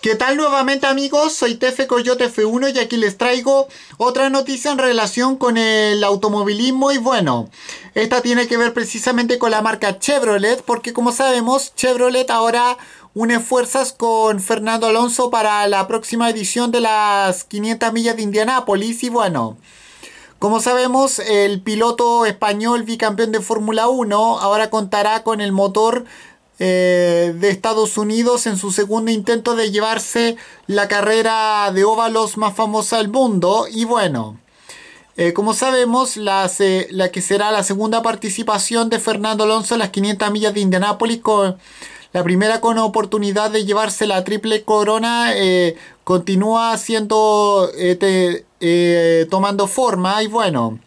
¿Qué tal nuevamente amigos? Soy Tefe Coyote F1 y aquí les traigo otra noticia en relación con el automovilismo y bueno, esta tiene que ver precisamente con la marca Chevrolet porque como sabemos Chevrolet ahora une fuerzas con Fernando Alonso para la próxima edición de las 500 millas de Indianápolis y bueno... Como sabemos, el piloto español bicampeón de Fórmula 1 ahora contará con el motor eh, de Estados Unidos en su segundo intento de llevarse la carrera de óvalos más famosa del mundo. Y bueno, eh, como sabemos, eh, la que será la segunda participación de Fernando Alonso en las 500 millas de Indianápolis, la primera con oportunidad de llevarse la triple corona, continúa siendo, tomando forma. Y bueno,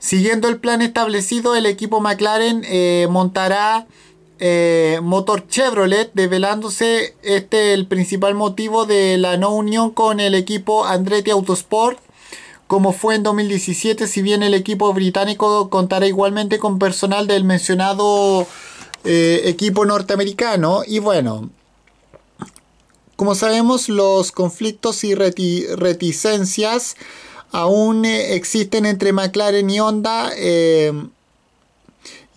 siguiendo el plan establecido, el equipo McLaren montará eh, motor Chevrolet, develándose este el principal motivo de la no unión con el equipo Andretti Autosport, como fue en 2017, si bien el equipo británico contará igualmente con personal del mencionado eh, equipo norteamericano. Y bueno, como sabemos, los conflictos y reticencias aún eh, existen entre McLaren y Honda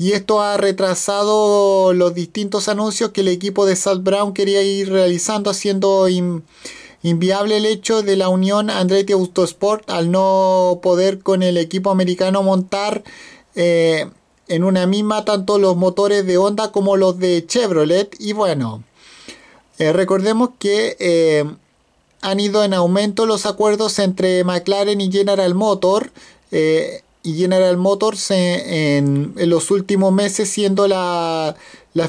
y esto ha retrasado los distintos anuncios que el equipo de South Brown quería ir realizando, haciendo inviable el hecho de la unión Andretti Autosport al no poder con el equipo americano montar eh, en una misma tanto los motores de Honda como los de Chevrolet. Y bueno, eh, recordemos que eh, han ido en aumento los acuerdos entre McLaren y General Motor y General Motors en, los últimos meses siendo la,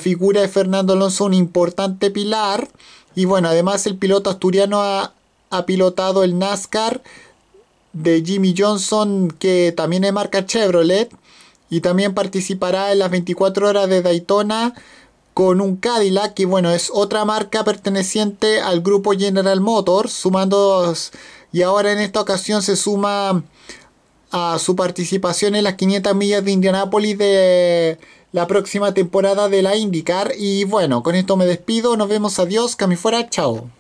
figura de Fernando Alonso un importante pilar. Y bueno, además el piloto asturiano ha, ha pilotado el NASCAR de Jimmy Johnson, que también es marca Chevrolet, y también participará en las 24 horas de Daytona con un Cadillac, y bueno, es otra marca perteneciente al grupo General Motors, sumando, y ahora en esta ocasión se suma a su participación en las 500 millas de Indianápolis de la próxima temporada de la IndyCar. Y bueno, con esto me despido, nos vemos, adiós, Cami fuera, chao.